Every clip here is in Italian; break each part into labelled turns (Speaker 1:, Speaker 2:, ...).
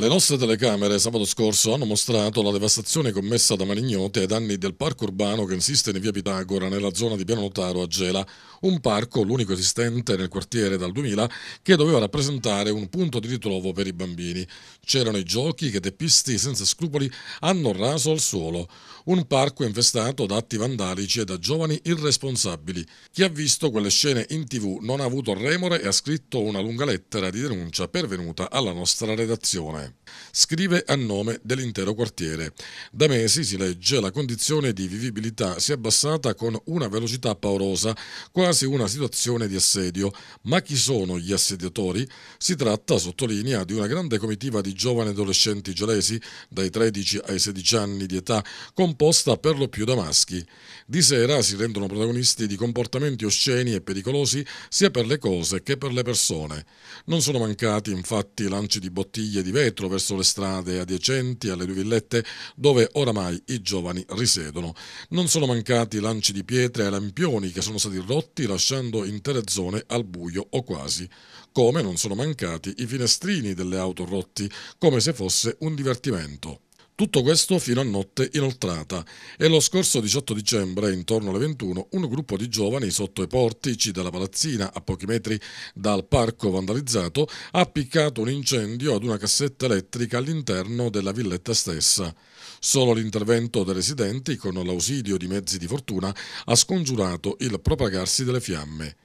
Speaker 1: Le nostre telecamere sabato scorso hanno mostrato la devastazione commessa da Marignote ai danni del parco urbano che insiste in via Pitagora nella zona di Piano Notaro a Gela, un parco, l'unico esistente nel quartiere dal 2000, che doveva rappresentare un punto di ritrovo per i bambini. C'erano i giochi che teppisti senza scrupoli hanno raso al suolo, un parco infestato da atti vandalici e da giovani irresponsabili. Chi ha visto quelle scene in tv non ha avuto remore e ha scritto una lunga lettera di denuncia pervenuta alla nostra redazione. time. scrive a nome dell'intero quartiere. Da mesi, si legge, la condizione di vivibilità si è abbassata con una velocità paurosa, quasi una situazione di assedio. Ma chi sono gli assediatori? Si tratta, sottolinea, di una grande comitiva di giovani adolescenti gelesi, dai 13 ai 16 anni di età, composta per lo più da maschi. Di sera si rendono protagonisti di comportamenti osceni e pericolosi sia per le cose che per le persone. Non sono mancati infatti lanci di bottiglie di vetro attraverso le strade adiacenti alle due villette dove oramai i giovani risiedono. Non sono mancati lanci di pietre e lampioni che sono stati rotti lasciando intere zone al buio o quasi, come non sono mancati i finestrini delle auto rotti, come se fosse un divertimento. Tutto questo fino a notte inoltrata e lo scorso 18 dicembre, intorno alle 21, un gruppo di giovani sotto i portici della palazzina a pochi metri dal parco vandalizzato ha appiccato un incendio ad una cassetta elettrica all'interno della villetta stessa. Solo l'intervento dei residenti, con l'ausilio di mezzi di fortuna, ha scongiurato il propagarsi delle fiamme.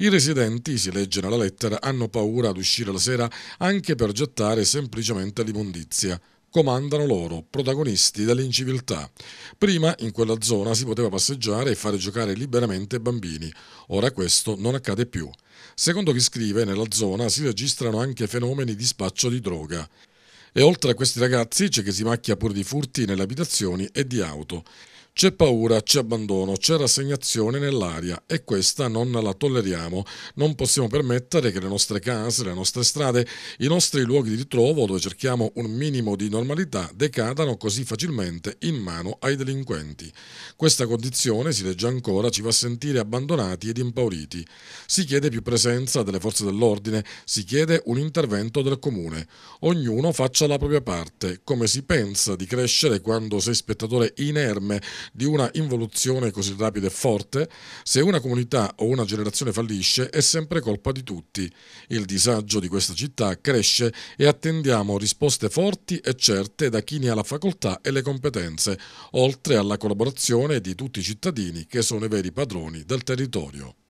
Speaker 1: I residenti, si legge nella lettera, hanno paura ad uscire la sera anche per gettare semplicemente l'immondizia comandano loro, protagonisti dell'inciviltà. Prima in quella zona si poteva passeggiare e fare giocare liberamente bambini, ora questo non accade più. Secondo chi scrive, nella zona si registrano anche fenomeni di spaccio di droga. E oltre a questi ragazzi c'è chi si macchia pure di furti nelle abitazioni e di auto. C'è paura, c'è abbandono, c'è rassegnazione nell'aria e questa non la tolleriamo. Non possiamo permettere che le nostre case, le nostre strade, i nostri luoghi di ritrovo dove cerchiamo un minimo di normalità decadano così facilmente in mano ai delinquenti. Questa condizione, si legge ancora, ci fa sentire abbandonati ed impauriti. Si chiede più presenza delle forze dell'ordine, si chiede un intervento del comune. Ognuno faccia la propria parte. Come si pensa di crescere quando sei spettatore inerme di una involuzione così rapida e forte, se una comunità o una generazione fallisce è sempre colpa di tutti. Il disagio di questa città cresce e attendiamo risposte forti e certe da chi ne ha la facoltà e le competenze, oltre alla collaborazione di tutti i cittadini che sono i veri padroni del territorio.